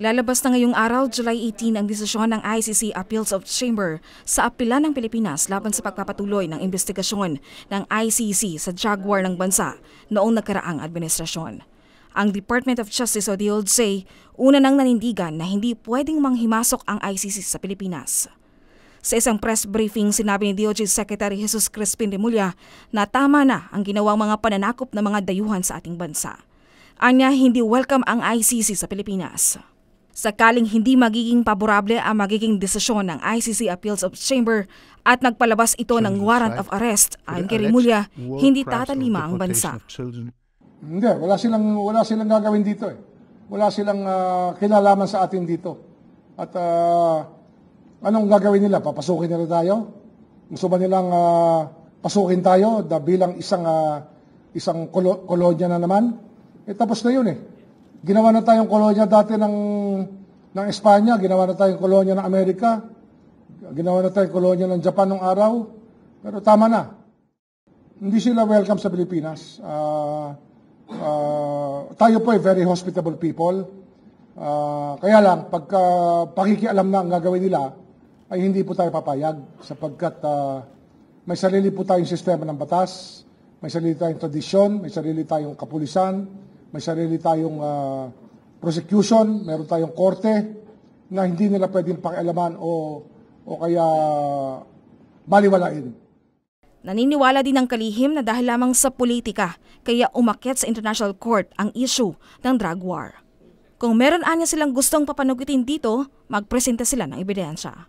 Lalabas na ngayong araw, July 18, ang desisyon ng ICC Appeals of Chamber sa apila ng Pilipinas laban sa pagpapatuloy ng investigasyon ng ICC sa jaguar ng bansa noong nagkaraang administrasyon. Ang Department of Justice o DOJ una nang nanindigan na hindi pwedeng manghimasok ang ICC sa Pilipinas. Sa isang press briefing, sinabi ni DOJ Secretary Jesus Crispin Remulla Mulla na tama na ang ginawang mga pananakop ng mga dayuhan sa ating bansa. Anya, hindi welcome ang ICC sa Pilipinas. Sakaling hindi magiging paborable ang magiging desisyon ng ICC Appeals of Chamber at nagpalabas ito ng warrant of arrest, ayon kay Rimulya, hindi tatalima ang bansa. Hindi, wala silang, wala silang gagawin dito eh. Wala silang uh, kinalaman sa atin dito. At uh, anong gagawin nila? Papasukin nila tayo? Gusto ba nilang uh, pasukin tayo da bilang isang uh, isang kolo- kolonya na naman? Eh tapos na yun eh. Ginawa na tayong kolonya dati ng, ng Espanya, ginawa na tayong kolonya ng Amerika, ginawa na tayong kolonya ng Japan nung araw, pero tama na. Hindi sila welcome sa Pilipinas. Uh, uh, tayo po ay very hospitable people. Uh, kaya lang, pagka pakikialam na ang gagawin nila, ay hindi po tayo papayag sapagkat uh, may sarili po tayong sistema ng batas, may sarili tayong tradisyon, may sarili tayong kapulisan, may sarili tayong uh, prosecution, meron tayong korte na hindi nila pwedeng pakialaman o, o kaya baliwalain. Naniniwala din ng kalihim na dahil lamang sa politika, kaya umakyat sa International Court ang issue ng drug war. Kung meron anya silang gustong papanugutin dito, magpresenta sila ng ebidensya.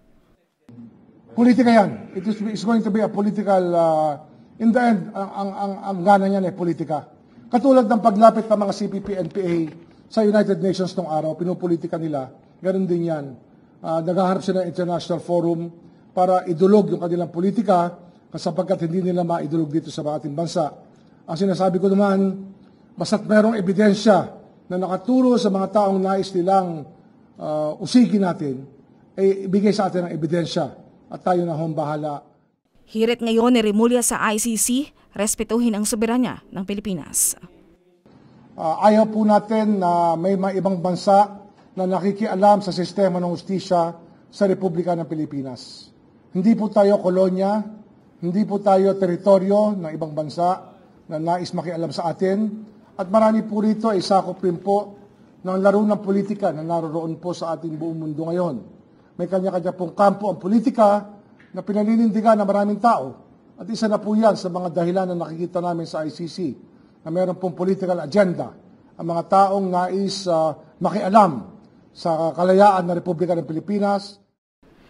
Politika yan. It is, going to be a political, uh, in the end, ang, ang, ang, ang gana niyan ay politika. Katulad ng paglapit ng mga CPP NPA sa United Nations noong araw, pinupolitika nila, ganun din yan. Uh, naghaharap sila ng international forum para idulog yung kanilang politika kasapagkat hindi nila maidulog dito sa ating bansa. Ang sinasabi ko naman, basta't mayroong ebidensya na nakaturo sa mga taong nais nilang uh, ah, usikin natin, ay eh, ibigay sa atin ang ebidensya at tayo na humbahala. Hirit ngayon ni Remulia sa ICC respetuhin ang soberanya ng Pilipinas. Uh, ayaw po natin na may mga ibang bansa na nakikialam sa sistema ng ustisya sa Republika ng Pilipinas. Hindi po tayo kolonya, hindi po tayo teritoryo ng ibang bansa na nais makialam sa atin. At marami po rito ay sakop rin po ng laro ng politika na naroroon po sa ating buong mundo ngayon. May kanya-kanya pong kampo ang politika na pinaninindigan ng maraming tao at isa na po yan sa mga dahilan na nakikita namin sa ICC na meron pong political agenda ang mga taong nais uh, makialam sa kalayaan ng Republika ng Pilipinas,